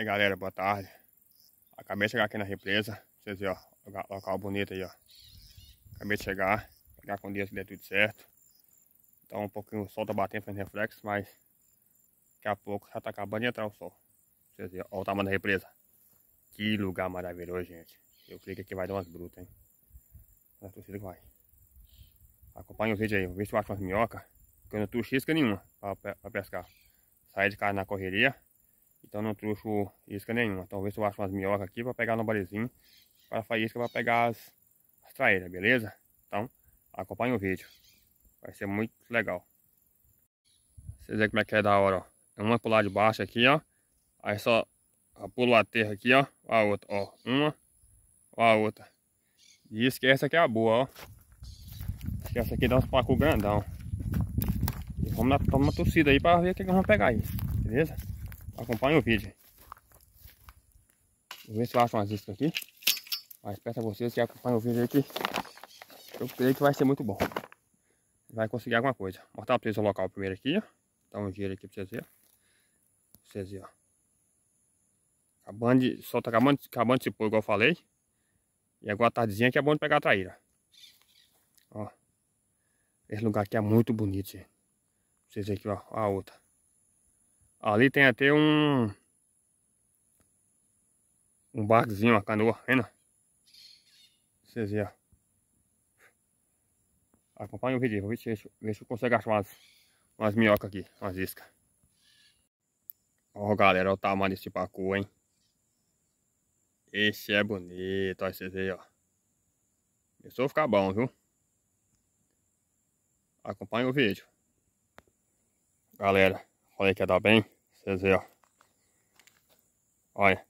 aí galera, boa tarde. Acabei de chegar aqui na represa. Vocês viram, ó. Local bonito aí, ó. Acabei de chegar. Pegar com Deus que deu tudo certo. Então um pouquinho o sol tá batendo, fazendo reflexo, mas daqui a pouco já tá acabando de entrar o sol. Vocês viram, ó, o tamanho da represa. Que lugar maravilhoso, gente. Eu creio que aqui vai dar umas brutas, hein? A torcida que vai. Acompanha o vídeo aí, o se eu acho umas minhocas. Porque eu não tô chisca nenhuma pra, pra pescar. sair de casa na correria. Então não trouxe isca nenhuma. Talvez eu ache umas minhocas aqui para pegar no balezinho. Para fazer isca para pegar as, as traíras, beleza? Então acompanha o vídeo. Vai ser muito legal. Vocês veem como é que é da hora, ó. É uma pular de baixo aqui, ó. Aí só pula a terra aqui, ó. Ó a outra, ó. Uma, ó a outra. E esquece que é a boa, ó. Esquece aqui dá uns pacos grandão. E vamos dar uma torcida aí para ver o que nós vamos pegar aí, beleza? Acompanhe o vídeo. Vou ver se eu acho umas iscas aqui. Mas peço a vocês que acompanhem o vídeo aqui. Eu creio que vai ser muito bom. Vai conseguir alguma coisa. Vou mostrar pra vocês o local primeiro aqui, ó. Dá um giro aqui pra vocês verem. Pra vocês verem, ó. Acabando de, solta, tá acabando, acabando de se pôr, igual eu falei. E agora a tardezinha que é bom de pegar a traíra. Ó. Esse lugar aqui é muito bonito, gente. Vocês verem aqui, ó. A outra. Ali tem até um... Um barcozinho, uma canoa, vendo? Vocês vê. ó. Acompanha o vídeo, vou ver se, ver se eu consigo achar umas, umas minhocas aqui, umas iscas. Ó galera, olha o tamanho desse pacu, hein? Esse é bonito, olha vocês aí, ó. Começou a ficar bom, viu? Acompanha o vídeo. Galera, Olha que dá tá bem. Vocês verem, ó. Olha.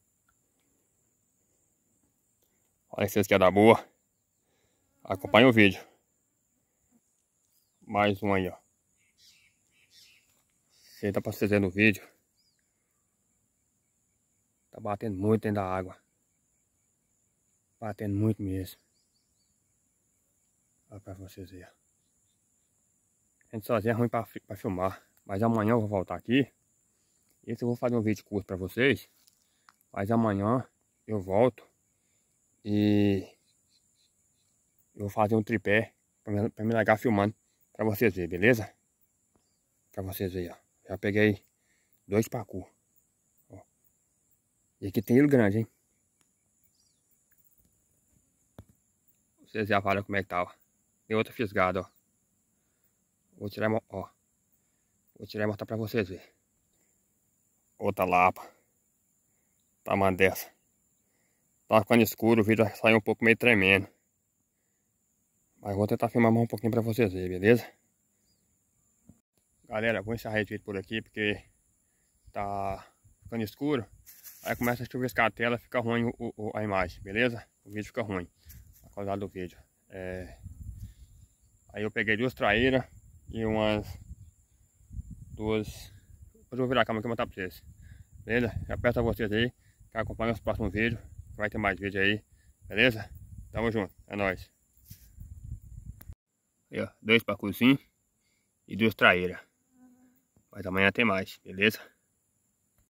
Olha se vocês querem dar boa. Acompanhe o vídeo. Mais um aí, ó. Se dá pra vocês verem no vídeo. Tá batendo muito dentro da água. Batendo muito mesmo. Olha pra vocês verem. A gente sozinha é ruim pra, pra filmar. Mas amanhã eu vou voltar aqui. Esse eu vou fazer um vídeo curto para vocês. Mas amanhã eu volto. E eu vou fazer um tripé para me largar filmando para vocês verem, beleza? Para vocês verem, ó. Já peguei dois pacu. Ó. E aqui tem ele grande, hein? Vocês já falam como é que tá, ó. Tem outra fisgada, ó. Vou tirar, ó. Vou tirar e mostrar pra vocês ver. Outra lapa. Tamanho tá dessa. Tá ficando escuro, o vídeo saiu um pouco meio tremendo. Mas vou tentar filmar mais um pouquinho pra vocês verem, beleza? Galera, vou encerrar esse vídeo por aqui, porque tá ficando escuro. Aí começa a chuviscar a tela, fica ruim o, o, a imagem, beleza? O vídeo fica ruim, a causa do vídeo. É... Aí eu peguei duas traíras e umas duas. Eu vou virar a câmera eu vou mostrar pra vocês. Beleza? Já peço a vocês aí que tá? acompanhem os próximos vídeos. Vai ter mais vídeo aí. Beleza? Tamo junto. É nóis. Aí, ó. Dois cozinha e duas traíras. Mas amanhã tem mais. Beleza?